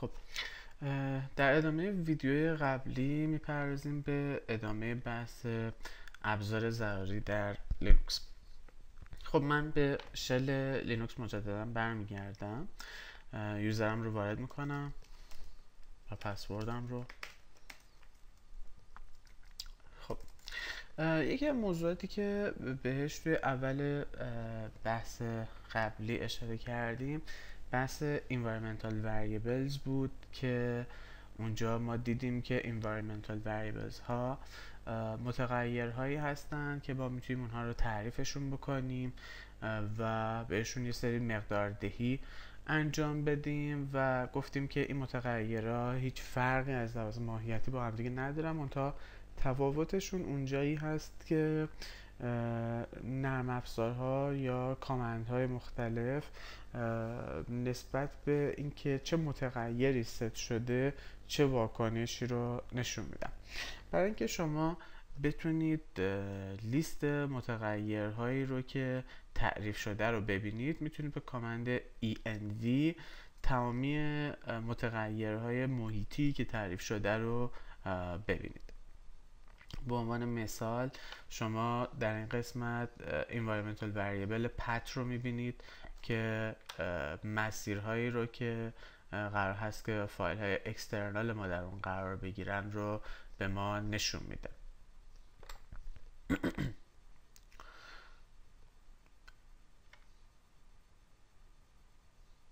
خب در ادامه ویدیو قبلی میپردازیم به ادامه بحث ابزار ضروری در لینوکس خب من به شل لینوکس مجددا برمیگردم یوزرم رو وارد میکنم و پسوردم رو خب یکی از موضوعاتی که بهش توی اول بحث قبلی اشاره کردیم بحث environmental variables بود که اونجا ما دیدیم که environmental variables ها متغیرهایی هستند که با میتونیم اونها رو تعریفشون بکنیم و بهشون یه سری مقداردهی انجام بدیم و گفتیم که این متغیرها هیچ فرقی از لحاظ ماهیتی با همدیگه ندارم ندارن منتها تفاوتشون اونجایی هست که نرم ها یا کامند های مختلف نسبت به اینکه چه متغیری ست شده چه واکنشی رو نشون میدم برای اینکه شما بتونید لیست متغیرهایی رو که تعریف شده رو ببینید میتونید به کامند ENV تمامی متغیرهای محیطی که تعریف شده رو ببینید به عنوان مثال شما در این قسمت environmental variable پت رو میبینید که مسیرهایی رو که قرار هست که فایل های اکسترنال ما در اون قرار بگیرن رو به ما نشون میده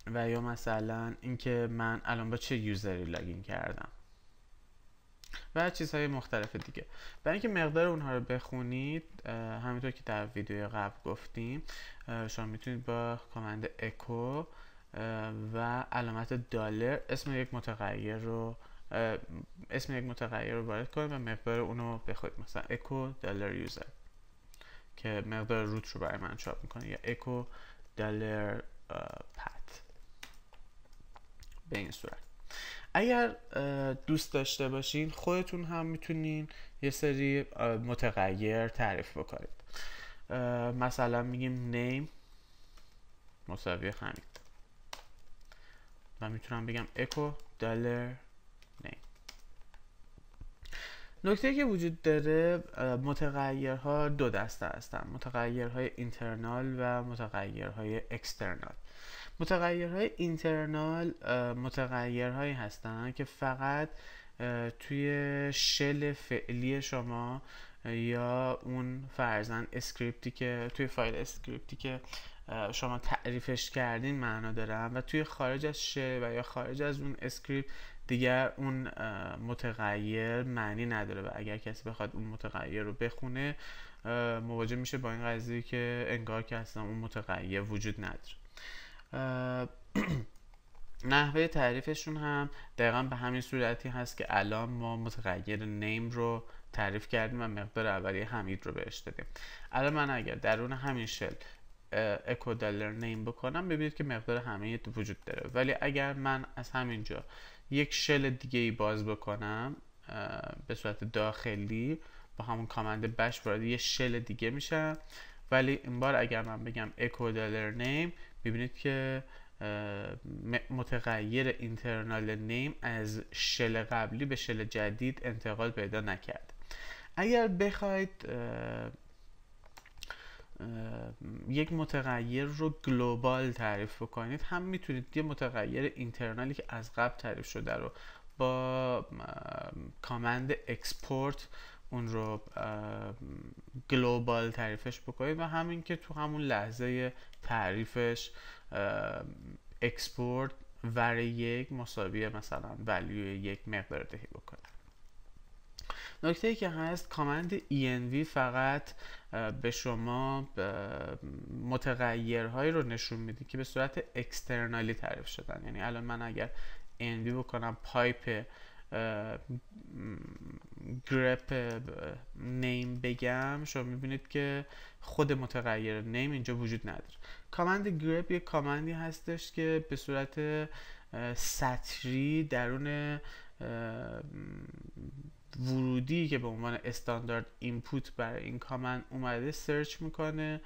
و یا مثلا اینکه من الان با چه یوزری لاگین کردم و چیزهای مختلف دیگه برای اینکه مقدار اونها رو بخونید همینطور که در ویدیو قبل گفتیم شما میتونید با کامند اکو و علامت دالر اسم یک متغیر رو اسم یک متغیر رو وارد کنید و مقدار اون رو بخونید مثلا اکو دالر یوزر که مقدار روت رو برای من چاپ میکنه یا اکو دالر پت به این صورت اگر دوست داشته باشین خودتون هم میتونین یه سری متغیر تعریف بکنید مثلا میگیم نیم مساوی همین و میتونم بگم اکو دلر نیم نکته که وجود داره متغیرها دو دسته هستن متغیرهای اینترنال و متغیرهای اکسترنال متغیرهای اینترنال متغیرهایی هستن که فقط توی شل فعلی شما یا اون فرزن اسکریپتی که توی فایل اسکریپتی که شما تعریفش کردین معنا دارن و توی خارج از شل و یا خارج از اون اسکریپت دیگر اون متغیر معنی نداره و اگر کسی بخواد اون متغیر رو بخونه مواجه میشه با این قضیه که انگار که اصلا اون متغیر وجود نداره نحوه تعریفشون هم دقیقا به همین صورتی هست که الان ما متغیر نیم رو تعریف کردیم و مقدار اولی همید رو بهش دادیم الان من اگر درون همین شل اکو دلر نیم بکنم ببینید که مقدار همید وجود داره ولی اگر من از همینجا یک شل دیگه ای باز بکنم به صورت داخلی با همون کامند بش وارد یه شل دیگه میشم ولی این بار اگر من بگم اکو دلر نیم میبینید که متغیر اینترنال نیم از شل قبلی به شل جدید انتقال پیدا نکرد اگر بخواید یک متغیر رو گلوبال تعریف بکنید هم میتونید یه متغیر اینترنالی که از قبل تعریف شده رو با کامند اکسپورت اون رو گلوبال تعریفش بکنید و همین که تو همون لحظه تعریفش اکسپورت ور یک مساوی مثلا ولیو یک مقدار دهی بکنید نکته ای که هست کامند env فقط به شما متغیرهایی رو نشون میده که به صورت اکسترنالی تعریف شدن یعنی الان من اگر env بکنم پایپ گرپ نیم بگم شما میبینید که خود متغیر نیم اینجا وجود نداره کامند گرپ یک کامندی هستش که به صورت سطری درون ورودی که به عنوان استاندارد اینپوت برای این کامند اومده سرچ میکنه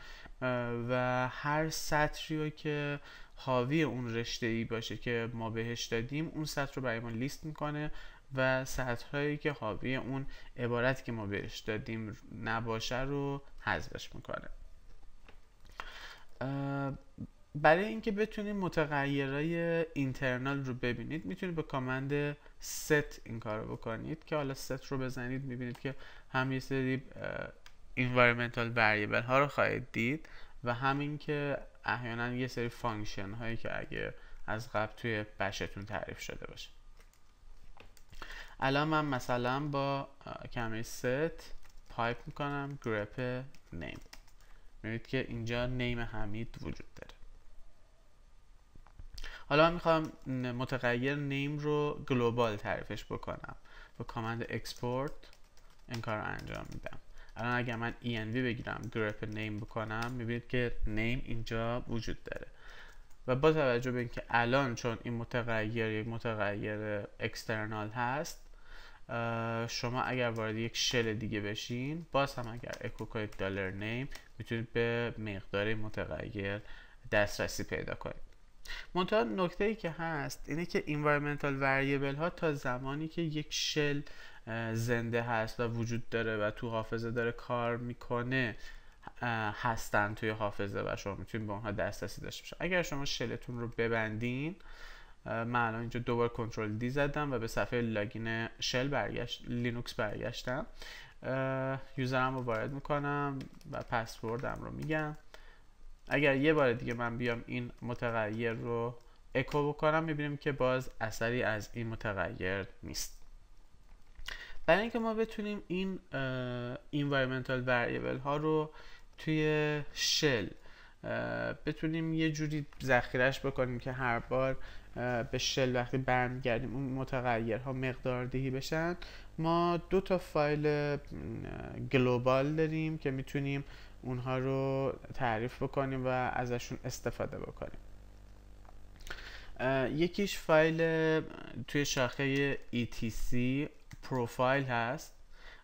و هر سطری رو که حاوی اون رشته ای باشه که ما بهش دادیم اون سطر رو برای ما لیست میکنه و سطح که حاوی اون عبارت که ما بهش دادیم نباشه رو حذفش میکنه برای اینکه بتونید متغیرهای اینترنال رو ببینید میتونید به کامند set این کار رو بکنید که حالا ست رو بزنید میبینید که هم یه سری environmental variable ها رو خواهید دید و همین که احیانا یه سری فانکشن هایی که اگه از قبل توی بشتون تعریف شده باشه الان من مثلا با کلمه ست پایپ میکنم گرپ نیم میبینید که اینجا نیم حمید وجود داره حالا میخوام متغیر نیم رو گلوبال تعریفش بکنم با کامند اکسپورت این کار رو انجام میدم الان اگر من env بگیرم گرپ نیم بکنم میبینید که نیم اینجا وجود داره و با توجه به اینکه الان چون این متغیر یک متغیر اکسترنال هست شما اگر وارد یک شل دیگه بشین باز هم اگر اکو کنید دالر نیم میتونید به مقدار متغیر دسترسی پیدا کنید منتها نکته ای که هست اینه که environmental variable ها تا زمانی که یک شل زنده هست و وجود داره و تو حافظه داره کار میکنه هستن توی حافظه و شما میتونید به اونها دسترسی داشته باشید اگر شما شلتون رو ببندین من الان اینجا دوباره کنترل دی زدم و به صفحه لاگین شل برگشت لینوکس برگشتم یوزرم رو وارد میکنم و پسوردم رو میگم اگر یه بار دیگه من بیام این متغیر رو اکو بکنم میبینیم که باز اثری از این متغیر نیست برای اینکه ما بتونیم این environmental variable ها رو توی شل بتونیم یه جوری ذخیرش بکنیم که هر بار به شل وقتی برمیگردیم اون متغیرها دهی بشن ما دو تا فایل گلوبال داریم که میتونیم اونها رو تعریف بکنیم و ازشون استفاده بکنیم یکیش فایل توی شاخه etc پروفایل هست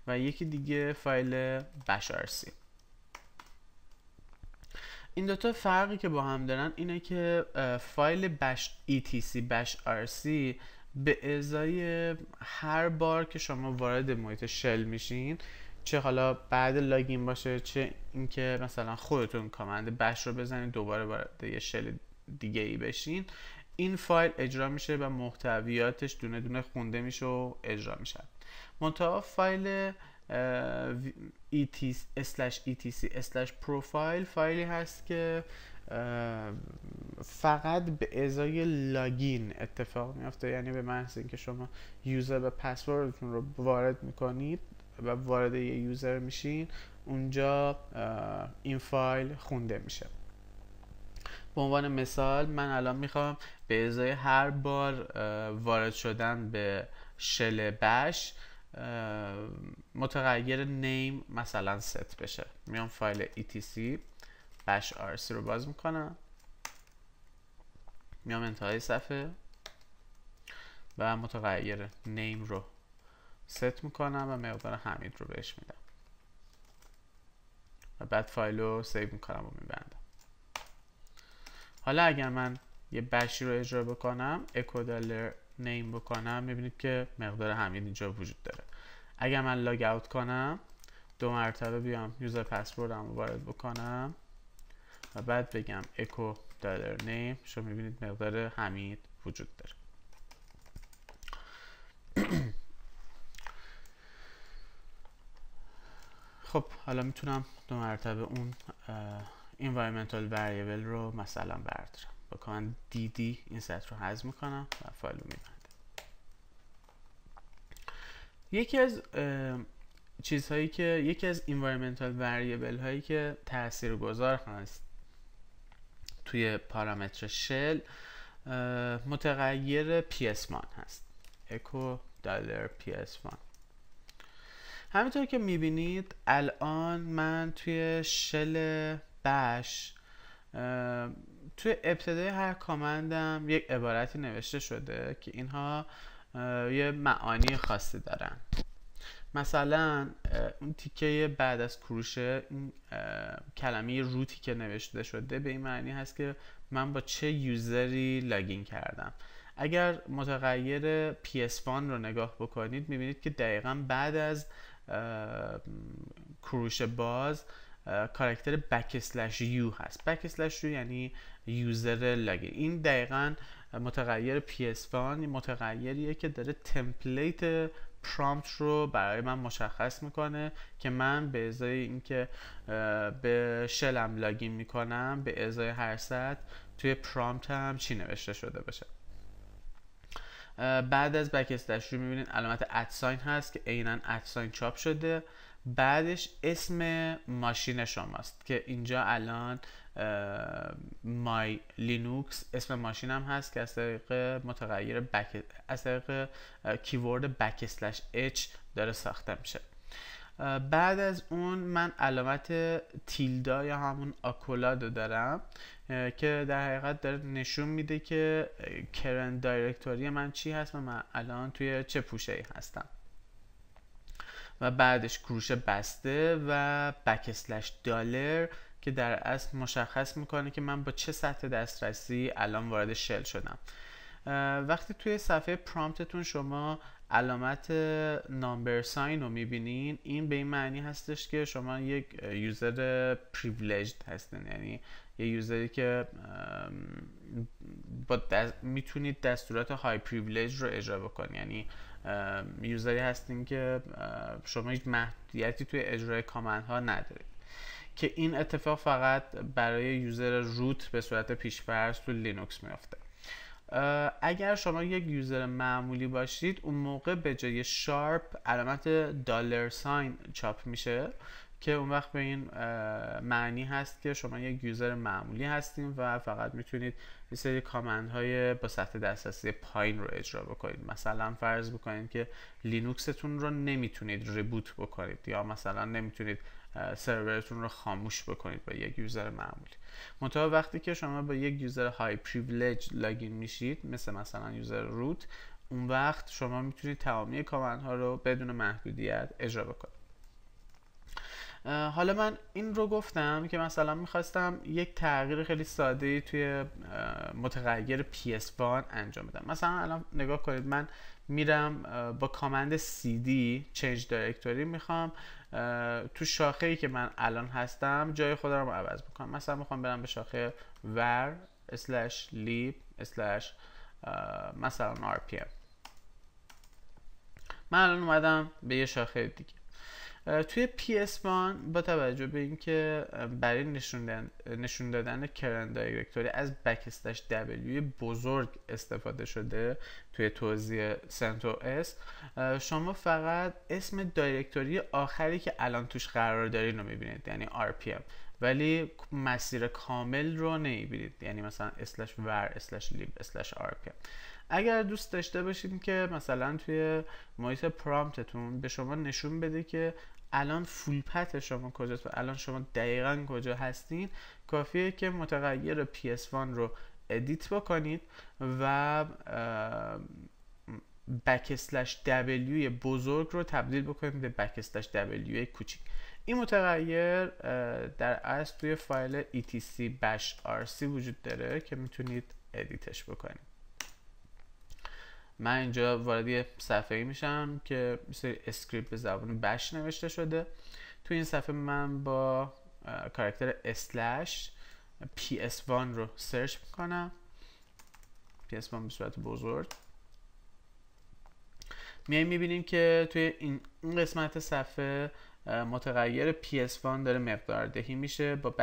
و یکی دیگه فایل بشارسی این دوتا فرقی که با هم دارن اینه که فایل bash etc بش rc e به ازای هر بار که شما وارد محیط شل میشین چه حالا بعد لاگین باشه چه اینکه مثلا خودتون کامند بش رو بزنید دوباره وارد یه شل دیگه ای بشین این فایل اجرا میشه و محتویاتش دونه دونه خونده میشه و اجرا میشه منتها فایل etc/profile فایلی هست که فقط به ازای لاگین اتفاق میافته یعنی به محض اینکه شما یوزر و پسوردتون رو وارد میکنید و وارد یه یوزر میشین اونجا این فایل خونده میشه به عنوان مثال من الان میخوام به ازای هر بار وارد شدن به شل بش متغیر نیم مثلا ست بشه میام فایل etc bash rc رو باز میکنم میام انتهای صفحه و متغیر نیم رو ست میکنم و مقدار حمید رو بهش میدم و بعد فایل رو سیو میکنم و میبندم حالا اگر من یه بشی رو اجرا بکنم اکو دالر نیم بکنم میبینید که مقدار همین اینجا وجود داره اگر من لاگ اوت کنم دو مرتبه بیام یوزر پسوردم رو وارد بکنم و بعد بگم اکو دالر نیم شما میبینید مقدار حمید وجود داره خب حالا میتونم دو مرتبه اون environmental variable رو مثلا بردارم دیدی دی دی این سطر رو حذف میکنم و فایل رو یکی از چیزهایی که یکی از environmental variable هایی که تاثیرگذار هست توی پارامتر شل متغیر ps مان هست echo dollar ps مان همینطور که میبینید الان من توی شل بش توی ابتدای هر کامندم یک عبارتی نوشته شده که اینها یه معانی خاصی دارن مثلا اون تیکه بعد از کروشه این کلمه روتی که نوشته شده به این معنی هست که من با چه یوزری لاگین کردم اگر متغیر PS1 رو نگاه بکنید میبینید که دقیقا بعد از کروش باز کارکتر بکسلش یو هست بکسلش یو یعنی یوزر لاگین این دقیقا متغیر PS1 متغیریه که داره تمپلیت پرامپت رو برای من مشخص میکنه که من به ازای اینکه به شلم لاگین میکنم به ازای هر ست توی پرامپت هم چی نوشته شده باشه بعد از بکستش رو میبینید علامت ادساین هست که عینا ادساین چاپ شده بعدش اسم ماشین شماست که اینجا الان مای لینوکس اسم ماشینم هست که از طریق متغیر بک از طریق کیورد بک اچ داره ساخته میشه بعد از اون من علامت تیلدا یا همون آکولادو دارم که در حقیقت داره نشون میده که کرن دایرکتوری من چی هست و من الان توی چه پوشه ای هستم و بعدش کروش بسته و بکسلش دالر که در اصل مشخص میکنه که من با چه سطح دسترسی الان وارد شل شدم وقتی توی صفحه پرامپتتون شما علامت نامبر ساین رو میبینین این به این معنی هستش که شما یک یوزر پریویلیجد هستین یعنی یه یوزری که میتونید دستورات های پریویلیج رو اجرا بکنید یعنی یوزری هستین که شما هیچ محدودیتی توی اجرای کامند ها ندارید که این اتفاق فقط برای یوزر روت به صورت فرض تو لینوکس میافته اگر شما یک یوزر معمولی باشید اون موقع به جای شارپ علامت دالر ساین چاپ میشه که اون وقت به این معنی هست که شما یک یوزر معمولی هستیم و فقط میتونید یه سری کامند های با سطح دسترسی پایین رو اجرا بکنید مثلا فرض بکنید که لینوکستون رو نمیتونید ریبوت بکنید یا مثلا نمیتونید سرورتون رو خاموش بکنید با یک یوزر معمولی منتها وقتی که شما با یک یوزر های پریویلج لاگین میشید مثل مثلا یوزر روت اون وقت شما میتونید تمامی کامند ها رو بدون محدودیت اجرا بکنید حالا من این رو گفتم که مثلا میخواستم یک تغییر خیلی ساده توی متغیر PS1 انجام بدم مثلا الان نگاه کنید من میرم با کامند cd change directory میخوام تو شاخه ای که من الان هستم جای خودم رو عوض بکنم مثلا میخوام برم به شاخه var slash lib مثلا rpm من الان اومدم به یه شاخه دیگه توی PS1 با توجه به اینکه برای نشون دادن کرن دایرکتوری از بکستش دبلیو بزرگ استفاده شده توی توضیح سنتو اس شما فقط اسم دایرکتوری آخری که الان توش قرار دارین رو میبینید یعنی RPM ولی مسیر کامل رو نمیبینید یعنی مثلا اسلش ور اسلش لیب اسلش RPM اگر دوست داشته باشید که مثلا توی محیط پرامپتتون به شما نشون بده که الان فول پت شما کجاست و الان شما دقیقا کجا هستین کافیه که متغیر PS1 رو ادیت بکنید و بکسلش W بزرگ رو تبدیل بکنید به بکسلش W کوچیک این متغیر در از توی فایل etc bash وجود داره که میتونید ادیتش بکنید من اینجا وارد یه صفحه میشم که مثل اسکریپت به زبان بش نوشته شده تو این صفحه من با کارکتر اسلش ps1 رو سرچ میکنم ps1 به صورت بزرگ میایم میبینیم که توی این قسمت صفحه متغیر PS1 داره مقدار دهی میشه با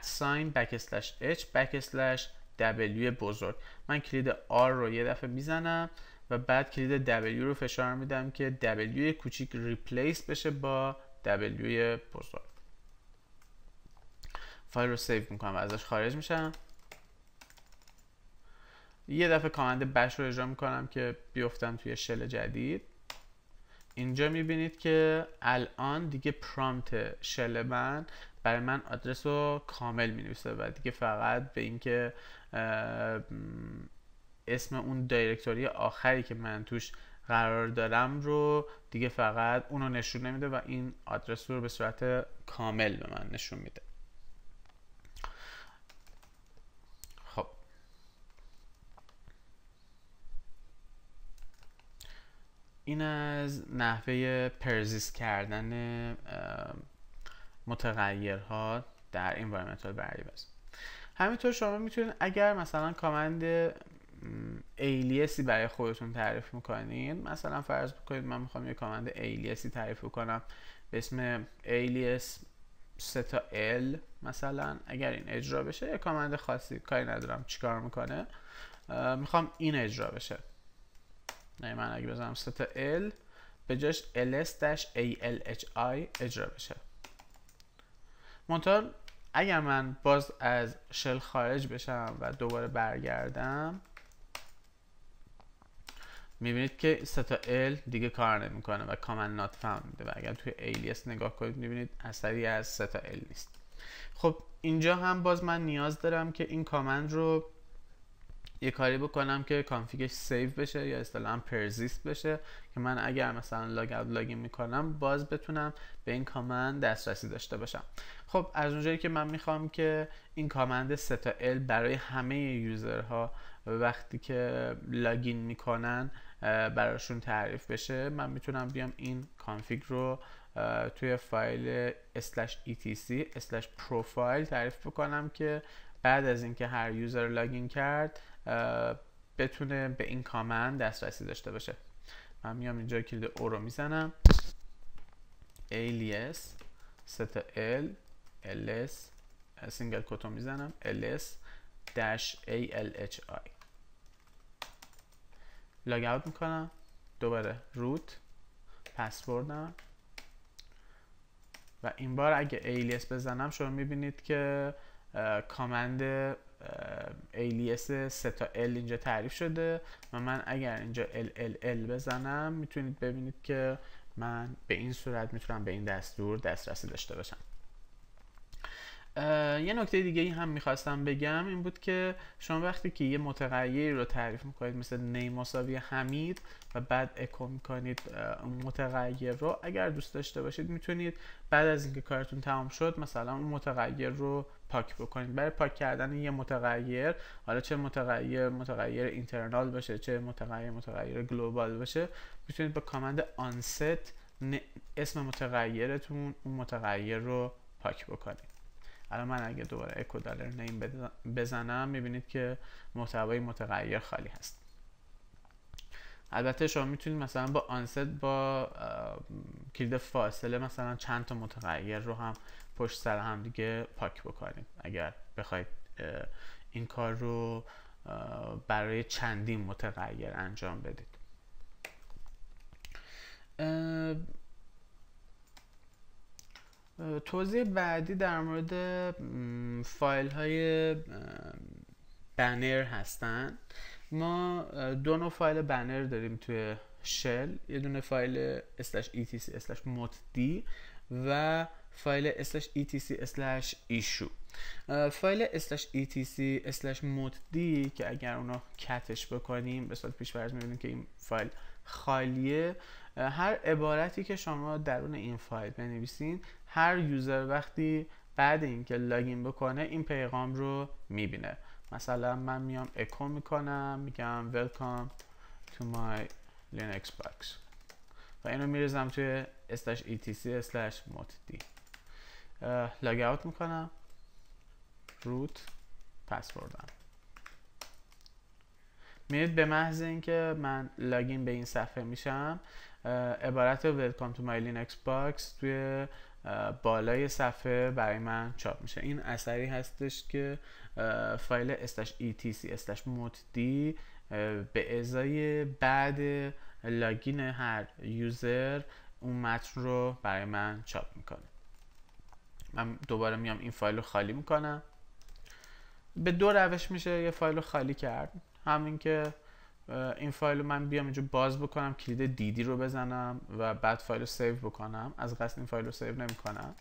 ساین u اسلش اچ بک اسلش W بزرگ من کلید R رو یه دفعه میزنم و بعد کلید W رو فشار میدم که W کوچیک ریپلیس بشه با W بزرگ فایل رو سیو میکنم و ازش خارج میشم یه دفعه کامند بش رو اجرا میکنم که بیفتم توی شل جدید اینجا میبینید که الان دیگه پرامت شل من برای من آدرس رو کامل می نویسه و دیگه فقط به اینکه اسم اون دایرکتوری آخری که من توش قرار دارم رو دیگه فقط اون رو نشون نمیده و این آدرس رو به صورت کامل به من نشون میده خب این از نحوه پرزیست کردن متغیرها در environmental variables همینطور شما میتونید اگر مثلا کامند ایلیسی برای خودتون تعریف میکنین مثلا فرض بکنید من میخوام یه کامند ایلیسی تعریف کنم به اسم ایلیس سه ال مثلا اگر این اجرا بشه یه کامند خاصی کاری ندارم چیکار میکنه میخوام این اجرا بشه نه یعنی من اگه بزنم سه تا ال به جاش ls-alhi اجرا بشه منتها اگر من باز از شل خارج بشم و دوباره برگردم میبینید که ستا ال دیگه کار نمیکنه و کامن نات فاوند میده و اگر توی ایلیس نگاه کنید میبینید اثری از ستا ال نیست خب اینجا هم باز من نیاز دارم که این کامند رو یه کاری بکنم که کانفیگش سیو بشه یا اصطلاحا پرزیست بشه که من اگر مثلا لاگ اوت لاگین میکنم باز بتونم به این کامند دسترسی داشته باشم خب از اونجایی که من میخوام که این کامند ستا ال برای همه یوزرها وقتی که لاگین میکنن براشون تعریف بشه من میتونم بیام این کانفیگ رو توی فایل /etc/profile تعریف بکنم که بعد از اینکه هر یوزر لاگین کرد بتونه به این کامند دسترسی داشته باشه من میام اینجا کلید او رو میزنم alias ست l ls سینگل کتو میزنم ls dash alhi لاگ اوت میکنم دوباره روت پسوردم و این بار اگه alias بزنم شما میبینید که کامند الیس سه تا ال اینجا تعریف شده و من اگر اینجا ال ال ال بزنم میتونید ببینید که من به این صورت میتونم به این دستور دسترسی داشته باشم یه نکته دیگه ای هم میخواستم بگم این بود که شما وقتی که یه متغیری رو تعریف میکنید مثل نیم مساوی حمید و بعد اکو میکنید متغیر رو اگر دوست داشته باشید میتونید بعد از اینکه کارتون تمام شد مثلا اون متغیر رو پاک بکنید برای پاک کردن یه متغیر حالا چه متغیر متغیر اینترنال باشه چه متغیر متغیر گلوبال باشه میتونید با کامند آنست اسم متغیرتون اون متغیر رو پاک بکنید الان من اگه دوباره اکو دالر نیم بزنم میبینید که محتوای متغیر خالی هست البته شما میتونید مثلا با آنست با کلید فاصله مثلا چند تا متغیر رو هم پشت سر هم دیگه پاک بکنیم اگر بخواید این کار رو برای چندین متغیر انجام بدید توضیح بعدی در مورد فایل های بنر هستن ما دو نوع فایل بنر داریم توی شل یه دونه فایل slash etc slash و فایل سی etc issue فایل سی etc مود دی که اگر اونا کتش بکنیم به صورت پیشورز میبینیم که این فایل خالیه هر عبارتی که شما درون این فایل بنویسین هر یوزر وقتی بعد اینکه لاگین بکنه این پیغام رو میبینه مثلا من میام اکو میکنم میگم welcome to my linux box و اینو میرزم توی سی etc slash دی لاگ اوت میکنم روت پسوردم میبینید به محض اینکه من لاگین به این صفحه میشم عبارت welcome to my linux box توی بالای صفحه برای من چاپ میشه این اثری هستش که فایل استش etc استش دی به ازای بعد لاگین هر یوزر اون متن رو برای من چاپ میکنه من دوباره میام این فایل رو خالی میکنم به دو روش میشه یه فایل رو خالی کرد همین که این فایل رو من بیام اینجا باز بکنم کلید دیدی رو بزنم و بعد فایل رو سیو بکنم از قصد این فایل رو سیو نمیکنم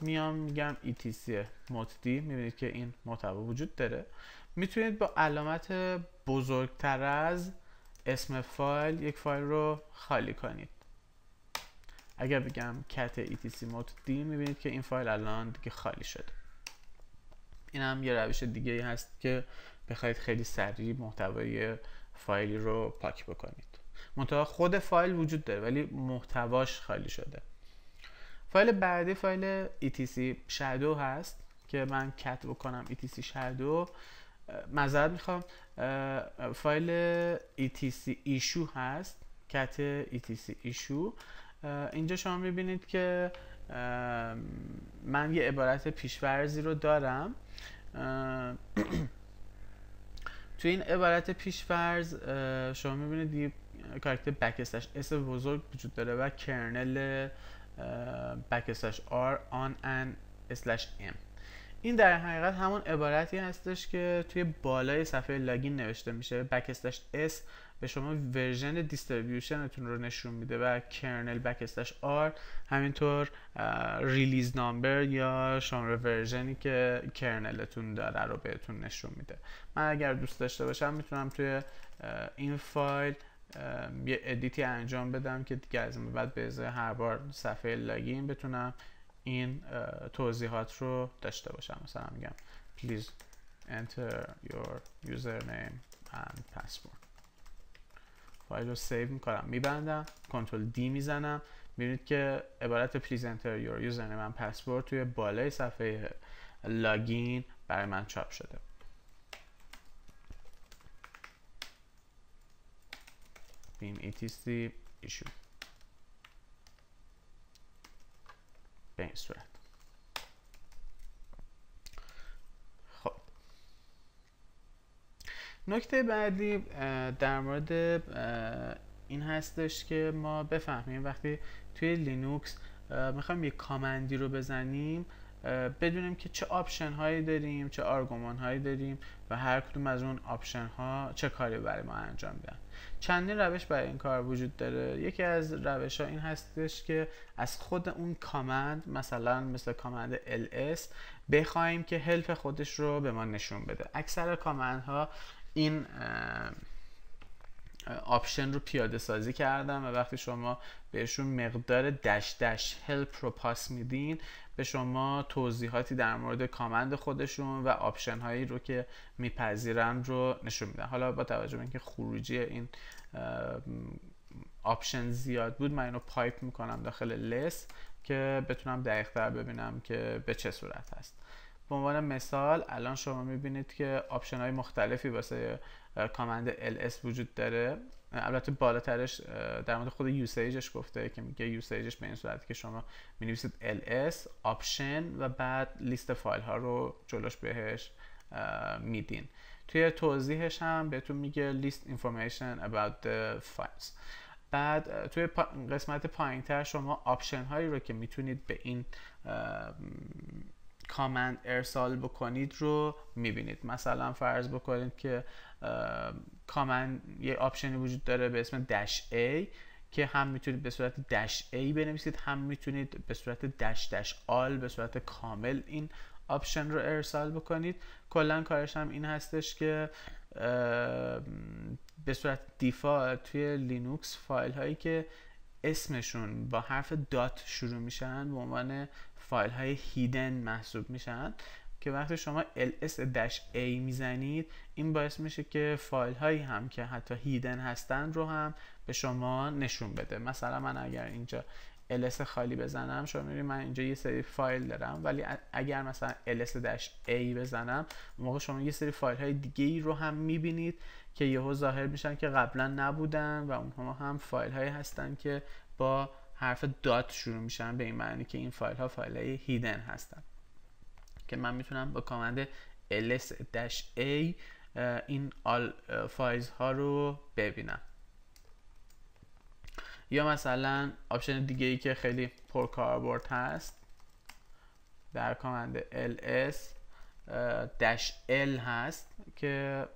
میام میگم etc motd میبینید که این محتوا وجود داره میتونید با علامت بزرگتر از اسم فایل یک فایل رو خالی کنید اگر بگم کت etc مود دی میبینید که این فایل الان دیگه خالی شده این هم یه روش دیگه هست که بخواید خیلی سریع محتوای فایلی رو پاک بکنید منتها خود فایل وجود داره ولی محتواش خالی شده فایل بعدی فایل etc shadow هست که من کت بکنم etc shadow مذارت میخوام فایل etc ایشو هست کت etc ایشو اینجا شما میبینید که من یه عبارت پیشورزی رو دارم توی این عبارت پیشورز شما میبینید یه کارکتر بکستش اس بزرگ وجود داره و کرنل بکستش r آن and slash m این در حقیقت همون عبارتی هستش که توی بالای صفحه لاگین نوشته میشه بکستش اس به شما ورژن دیستریبیوشنتون رو نشون میده و کرنل بکستش آر همینطور ریلیز نامبر یا شماره ورژنی که کرنلتون داره رو بهتون نشون میده من اگر دوست داشته باشم میتونم توی این فایل یه ادیتی انجام بدم که دیگه از این بعد به ازای هر بار صفحه لاگین بتونم این توضیحات رو داشته باشم مثلا میگم please enter your username and password فایل رو سیو میکنم میبندم کنترل دی میزنم میبینید که عبارت please enter your username and password توی بالای صفحه لاگین برای من چاپ شده بیم ایتیستی ایشون به این صورت خب نکته بعدی در مورد این هستش که ما بفهمیم وقتی توی لینوکس میخوایم یک کامندی رو بزنیم بدونیم که چه آپشن هایی داریم چه آرگومان هایی داریم و هر کدوم از اون آپشن ها چه کاری برای ما انجام میدن چندین روش برای این کار وجود داره یکی از روش ها این هستش که از خود اون کامند مثلا مثل کامند ls بخوایم که هلپ خودش رو به ما نشون بده اکثر کامند ها این آپشن رو پیاده سازی کردم و وقتی شما بهشون مقدار دش دش هلپ رو پاس میدین به شما توضیحاتی در مورد کامند خودشون و آپشن هایی رو که میپذیرند رو نشون میدن حالا با توجه به اینکه خروجی این آپشن زیاد بود من اینو پایپ میکنم داخل لس که بتونم دقیق تر ببینم که به چه صورت هست به عنوان مثال الان شما میبینید که آپشن های مختلفی واسه کامند ls وجود داره البته بالاترش در مورد خود یوسیجش گفته که میگه یوسیجش به این صورتی که شما می نویسید ls آپشن و بعد لیست فایل ها رو جلوش بهش میدین توی توضیحش هم بهتون میگه list information about the files بعد توی قسمت پایین تر شما آپشن هایی رو که میتونید به این کامند ارسال بکنید رو میبینید مثلا فرض بکنید که کامن یه آپشنی وجود داره به اسم دش ای که هم میتونید به صورت دش ای بنویسید هم میتونید به صورت دش دش آل به صورت کامل این آپشن رو ارسال بکنید کلا کارش هم این هستش که به صورت دیفالت توی لینوکس فایل هایی که اسمشون با حرف دات شروع میشن به عنوان فایل های هیدن محسوب میشن که وقتی شما ls-a میزنید این باعث میشه که فایل هایی هم که حتی هیدن هستن رو هم به شما نشون بده مثلا من اگر اینجا ls خالی بزنم شما میبینید من اینجا یه سری فایل دارم ولی اگر مثلا ls-a بزنم موقع شما یه سری فایل های دیگه ای رو هم میبینید که یهو ظاهر میشن که قبلا نبودن و اونها هم فایل هایی هستن که با حرف دات شروع میشن به این معنی که این فایل ها فایل های هیدن هستن که من میتونم با کامند ls-a این all ها رو ببینم یا مثلا آپشن دیگه ای که خیلی پرکاربرد هست در کامند ls l هست که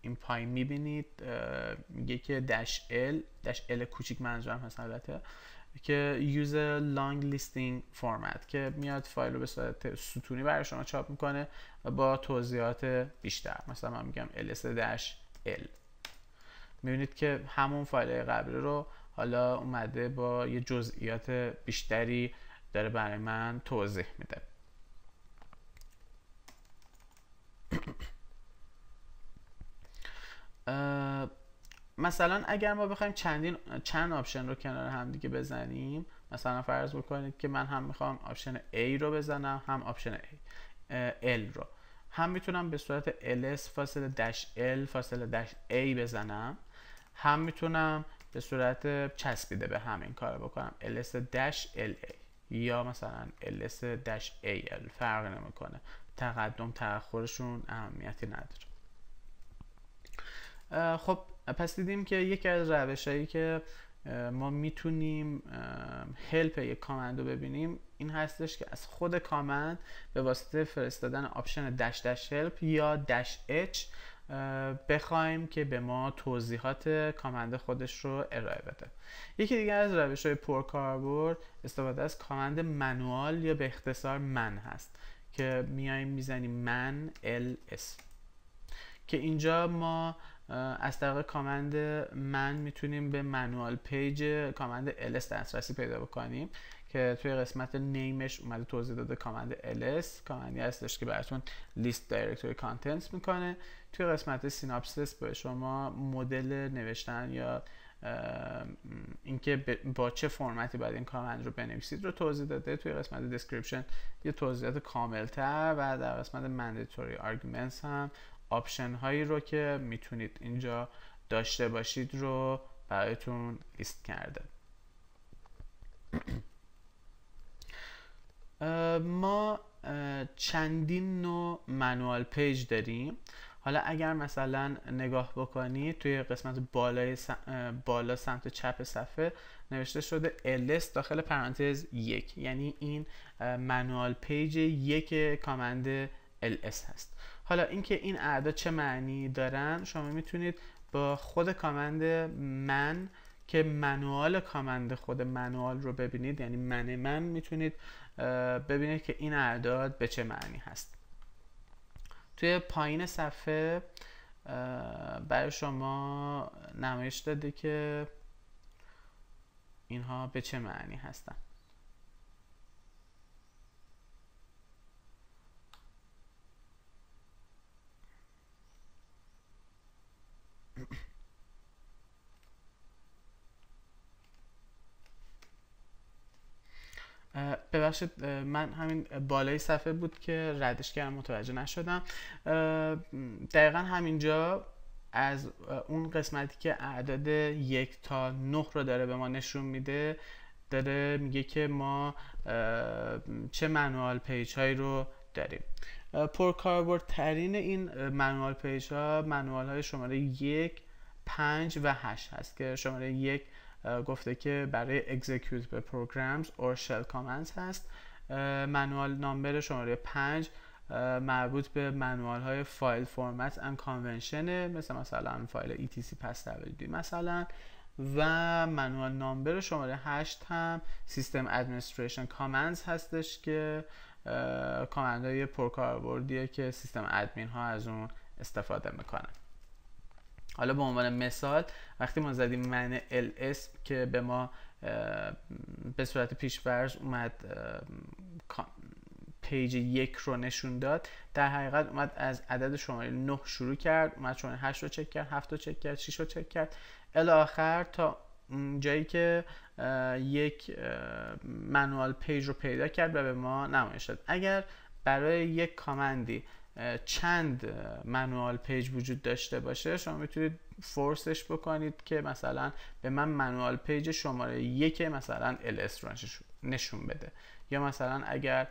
این پایین میبینید میگه که l l کوچیک منظورم هست البته که یوز لانگ لیستینگ فرمت که میاد فایل رو به صورت ستونی برای شما چاپ میکنه و با توضیحات بیشتر مثلا من میگم ls-l میبینید که همون فایل قبلی رو حالا اومده با یه جزئیات بیشتری داره برای من توضیح میده مثلا اگر ما بخوایم چندین چند آپشن رو کنار هم دیگه بزنیم مثلا فرض بکنید که من هم میخوام آپشن A رو بزنم هم آپشن L رو هم میتونم به صورت ls فاصله L فاصله A بزنم هم میتونم به صورت چسبیده به همین کار بکنم ls دش LA یا مثلا ls دش AL فرق نمیکنه تقدم تأخرشون اهمیتی نداره خب پس دیدیم که یکی از روش هایی که ما میتونیم هلپ یک کامند رو ببینیم این هستش که از خود کامند به واسطه فرستادن آپشن دش دش هلپ یا دش اچ بخوایم که به ما توضیحات کامند خودش رو ارائه بده یکی دیگه از روش های پرکاربرد استفاده از کامند منوال یا به اختصار من هست که میایم میزنیم من ls که اینجا ما از طریق کامند من میتونیم به منوال پیج کامند ls دسترسی پیدا بکنیم که توی قسمت نیمش اومده توضیح داده کامند ls کامندی هستش که براتون لیست دایرکتوری کانتنس میکنه توی قسمت سیناپسیس به شما مدل نوشتن یا اینکه با چه فرمتی باید این کامند رو بنویسید رو توضیح داده توی قسمت دسکریپشن یه توضیحات کاملتر و در قسمت مندیتوری arguments هم آپشن هایی رو که میتونید اینجا داشته باشید رو براتون لیست کرده ما چندین نوع منوال پیج داریم حالا اگر مثلا نگاه بکنید توی قسمت بالای بالا سمت چپ صفحه نوشته شده ls داخل پرانتز یک یعنی این منوال پیج یک کامند ls هست حالا اینکه این اعداد چه معنی دارن شما میتونید با خود کامند من که منوال کامند خود منوال رو ببینید یعنی من من میتونید ببینید که این اعداد به چه معنی هست توی پایین صفحه برای شما نمایش داده که اینها به چه معنی هستن ببخشید من همین بالای صفحه بود که ردش کردم متوجه نشدم دقیقا همینجا از اون قسمتی که اعداد یک تا نه رو داره به ما نشون میده داره میگه که ما چه منوال پیج هایی رو داریم ترین این منوال پیج ها منوال های شماره یک پنج و هشت هست که شماره یک گفته که برای execute به پروگرامز او شل commands هست منوال نامبر شماره 5 مربوط به منوال های فایل فرمت ان کانونشنه مثل مثلا فایل etc پس مثلا و منوال نامبر شماره 8 هم سیستم ادمنستریشن کامنز هستش که کامندهای پرکاربردیه که سیستم ادمین ها از اون استفاده میکنن حالا به عنوان مثال وقتی ما زدیم من ls که به ما به صورت پیشورز اومد پیج یک رو نشون داد در حقیقت اومد از عدد شماره 9 شروع کرد اومد شماره 8 رو چک کرد 7 رو چک کرد 6 رو چک کرد الاخر تا جایی که یک منوال پیج رو پیدا کرد و به ما نمایش داد اگر برای یک کامندی چند منوال پیج وجود داشته باشه شما میتونید فورسش بکنید که مثلا به من منوال پیج شماره یک مثلا LS رو نشون بده یا مثلا اگر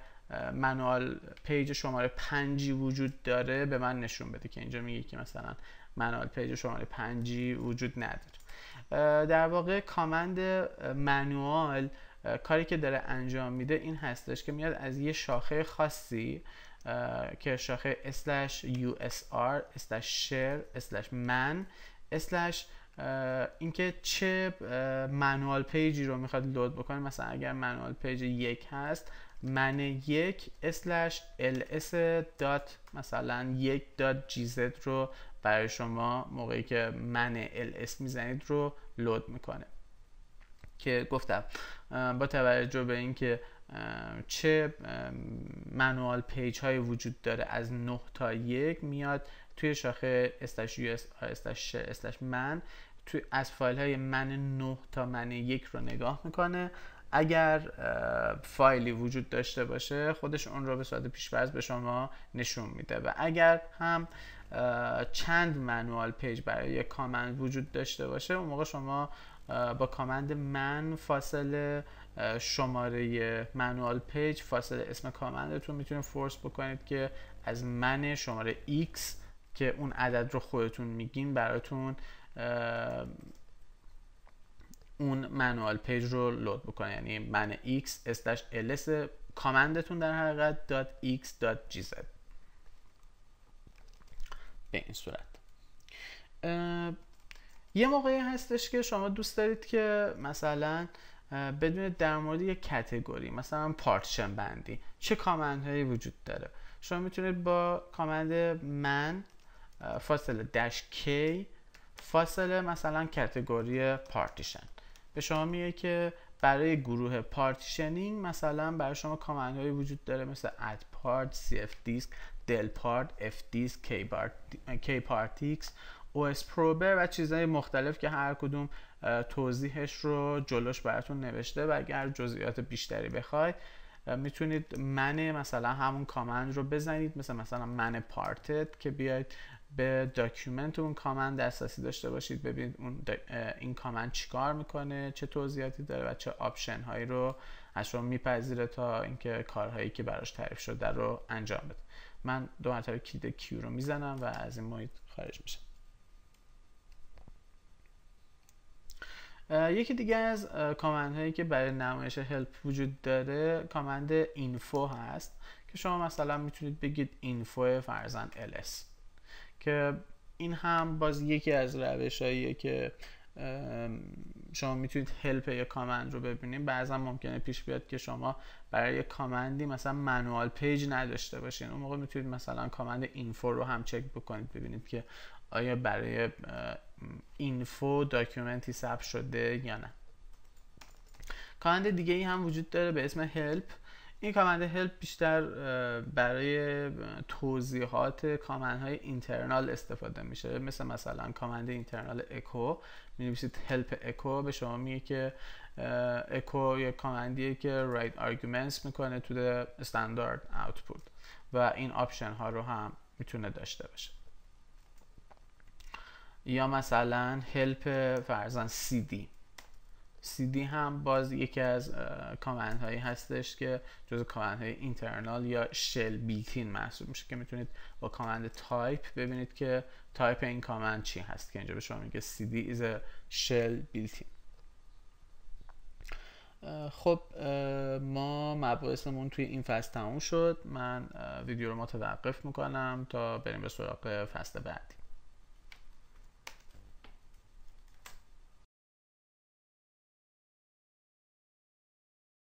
منوال پیج شماره پنجی وجود داره به من نشون بده که اینجا میگه که مثلا منوال پیج شماره پنجی وجود نداره در واقع کامند منوال کاری که داره انجام میده این هستش که میاد از یه شاخه خاصی که شاخه اسلش یو اس آر من اینکه چه منوال پیجی رو میخواد لود بکنه مثلا اگر منوال پیج یک هست من یک اسلش ls دات مثلا یک دات gz رو برای شما موقعی که من ls میزنید رو لود میکنه که گفتم با توجه به اینکه چه منوال پیج های وجود داره از 9 تا یک میاد توی شاخه استش استش, من توی از فایل های من نه تا من یک رو نگاه میکنه اگر فایلی وجود داشته باشه خودش اون رو به صورت پیشفرض به شما نشون میده و اگر هم چند منوال پیج برای یک کامند وجود داشته باشه اون موقع شما با کامند من فاصله شماره منوال پیج فاصله اسم کامندتون میتونید فورس بکنید که از من شماره X که اون عدد رو خودتون میگین براتون اون منوال پیج رو لود بکنه یعنی من X استش ls کامندتون در حقیقت .x.gz به این صورت یه موقعی هستش که شما دوست دارید که مثلا بدون در مورد یک کتگوری مثلا پارتیشن بندی چه کامند هایی وجود داره شما میتونید با کامند من فاصله دش کی فاصله مثلا کتگوری پارتیشن به شما میگه که برای گروه پارتیشنینگ مثلا برای شما کامند هایی وجود داره مثل اد پارت سی اف دیسک دل پارت اف دیسک کی پارتیکس OS پروبر و چیزهای مختلف که هر کدوم توضیحش رو جلوش براتون نوشته و اگر جزئیات بیشتری بخواید میتونید منه مثلا همون کامند رو بزنید مثل مثلا من پارتت که بیاید به داکیومنت اون کامند دسترسی داشته باشید ببینید اون این کامند چیکار میکنه چه توضیحاتی داره و چه آپشن هایی رو از شما میپذیره تا اینکه کارهایی که براش تعریف شده رو انجام بده من دو مرتبه کلید کیو رو میزنم و از این محیط خارج میشم یکی دیگه از کامند هایی که برای نمایش هلپ وجود داره کامند اینفو هست که شما مثلا میتونید بگید اینفو فرزند ls که این هم باز یکی از روش که شما میتونید هلپ یا کامند رو ببینید بعضا ممکنه پیش بیاد که شما برای یه کامندی مثلا منوال پیج نداشته باشین اون موقع میتونید مثلا کامند اینفو رو هم چک بکنید ببینید که آیا برای اینفو داکیومنتی ثبت شده یا نه کامند دیگه ای هم وجود داره به اسم هلپ این کامند هلپ بیشتر برای توضیحات کامند های اینترنال استفاده میشه مثل مثلا کامند اینترنال اکو می نویسید هلپ اکو به شما میگه که اکو یک کامندیه که رایت آرگومنتس میکنه تو استاندارد output. و این آپشن ها رو هم میتونه داشته باشه یا مثلا هلپ فرزن سی دی سی دی هم باز یکی از کامنت هایی هستش که جز کامند های اینترنال یا شل بیلتین محسوب میشه که میتونید با کامند تایپ ببینید که تایپ این کامند چی هست که اینجا به شما میگه سی دی از شل بیلتین خب ما مباحثمون توی این فصل تموم شد من ویدیو رو متوقف میکنم تا بریم به سراغ فصل بعدی